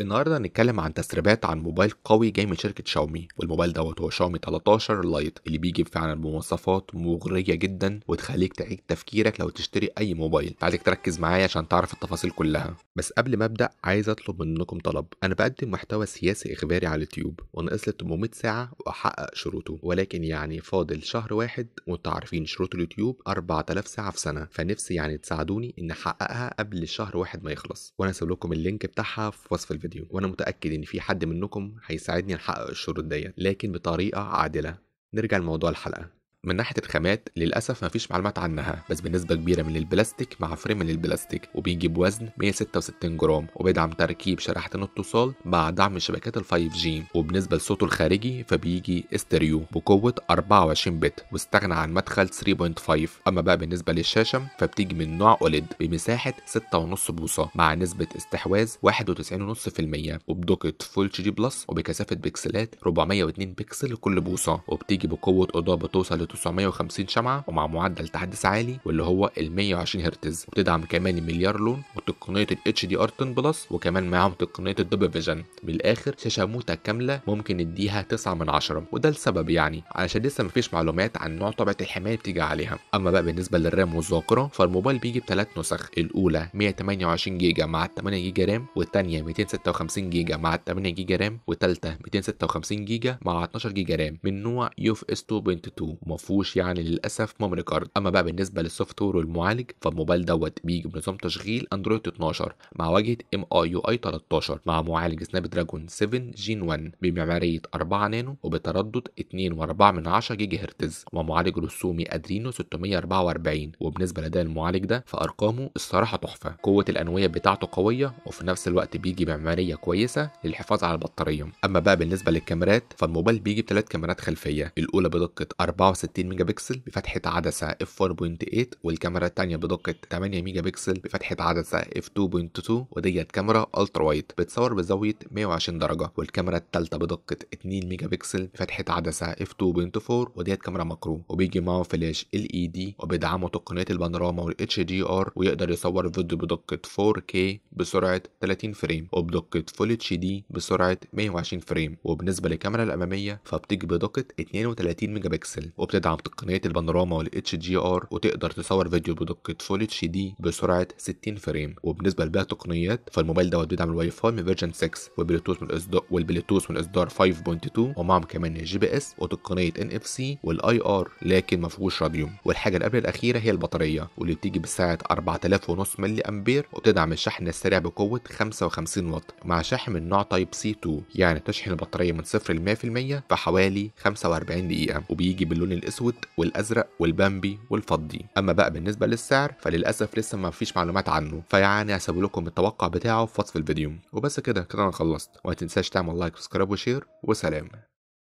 النهارده هنتكلم عن تسريبات عن موبايل قوي جاي من شركه شاومي والموبايل دوت هو شاومي 13 لايت اللي بيجي فعلا بمواصفات مغريه جدا وتخليك تعيد تفكيرك لو تشتري اي موبايل عايزك تركز معايا عشان تعرف التفاصيل كلها بس قبل ما ابدا عايز اطلب منكم طلب انا بقدم محتوى سياسي اخباري على اليوتيوب وناقص لي 800 ساعه واحقق شروطه ولكن يعني فاضل شهر واحد وانتوا عارفين شروط اليوتيوب 4000 ساعه في سنه فنفسي يعني تساعدوني ان احققها قبل الشهر واحد ما يخلص وانا هسيب لكم اللينك بتاعها في وصف الفيديو وانا متاكد ان في حد منكم هيساعدني احقق الشروط ديت لكن بطريقه عادله نرجع لموضوع الحلقه من ناحيه الخامات للاسف مفيش معلومات عنها بس بنسبه كبيره من البلاستيك مع فريم من البلاستيك وبيجي بوزن 166 جرام وبيدعم تركيب شريحتين اتصال مع دعم شبكات ال 5 جي وبالنسبه لصوته الخارجي فبيجي استريو بقوه 24 بت واستغنى عن مدخل 3.5 اما بقى بالنسبه للشاشه فبتيجي من نوع اوليد بمساحه 6.5 بوصه مع نسبه استحواذ 91.5% وبدقه فول جي بلس وبكثافه بكسلات 402 بكسل لكل بوصه وبتيجي بقوه اضاءه بتوصل 1950 شمعة ومع معدل تحديث عالي واللي هو ال 120 هرتز وبتدعم كمان المليار لون وتقنية ال HDR 10 بلس وكمان معاهم تقنية الدبل فيجن بالآخر شاشة موتة كاملة ممكن نديها 9 من 10 وده السبب يعني علشان لسه مفيش معلومات عن نوع طبعة الحماية بتيجي عليها أما بقى بالنسبة للرام والذاكرة فالموبايل بيجي بثلاث نسخ الأولى 128 جيجا مع 8 جيجا رام والثانية 256 جيجا مع 8 جيجا رام والثالثة 256 جيجا مع 12 جيجا رام من نوع يو اف اس 2.2 فيهوش يعني للاسف ميموري كارد اما بقى بالنسبه للسوفت وير والمعالج فالموبايل دوت بيجي بنظام تشغيل اندرويد 12 مع واجهه ام اي يو اي 13 مع معالج سناب دراجون 7 جين 1 بمعماريه 4 نانو وبتردد 2.4 جيجا هرتز ومعالج رسومي ادرينو 644 وبالنسبه لاداء المعالج ده فارقامه الصراحه تحفه قوه الانويه بتاعته قويه وفي نفس الوقت بيجي بمعماريه كويسه للحفاظ على البطاريه اما بقى بالنسبه للكاميرات فالموبايل بيجي بثلاث كاميرات خلفيه الاولى بدقه 64 60 ميجا بكسل بفتحة عدسة عدسة 4.8 والكاميرا التانية بدقة 8 ميجا بكسل بفتحة عدسة عدسة 2.2 وديت كاميرا الترا وايد بتصور بزاوية 120 درجة والكاميرا التالتة بدقة 2 ميجا بكسل بفتحة عدسة عدسة 2.4 وديت كاميرا ماكرو وبيجي معه فلاش ال اي دي وبيدعمه تقنية البانوراما والاتش دي ار ويقدر يصور فيديو بدقة 4K بسرعة 30 فريم وبدقة فول اتش دي بسرعة 120 فريم وبالنسبة للكاميرا الأمامية فبتيجي بدقة 32 ميجا بكسل بتدعم تقنية البانوراما والاتش جي ار وتقدر تصور فيديو بدقة فول اتش دي بسرعة 60 فريم وبالنسبة لباقي التقنيات فالموبايل دوت بيدعم الواي فاي من فيرجن 6 والبلوتوث من اصدار والبلوتوث من اصدار 5.2 ومعهم كمان الجي بي اس وتقنية ان اف سي والاي ار لكن ما فيهوش راديوم والحاجة اللي قبل الأخيرة هي البطارية واللي بتيجي بسعة ونص ملي أمبير وبتدعم الشحن السريع بقوة 55 واط مع شحن من نوع تايب سي 2 يعني تشحن البطارية من 0 ل 100% في حوالي 45 دقيقة وبيجي باللون الاسود والازرق والبامبي والفضي اما بقى بالنسبه للسعر فللاسف لسه ما فيش معلومات عنه فيعني هسيب لكم التوقع بتاعه في وصف الفيديو وبس كده كده انا خلصت وما تنساش تعمل لايك وسبسكرايب وشير وسلام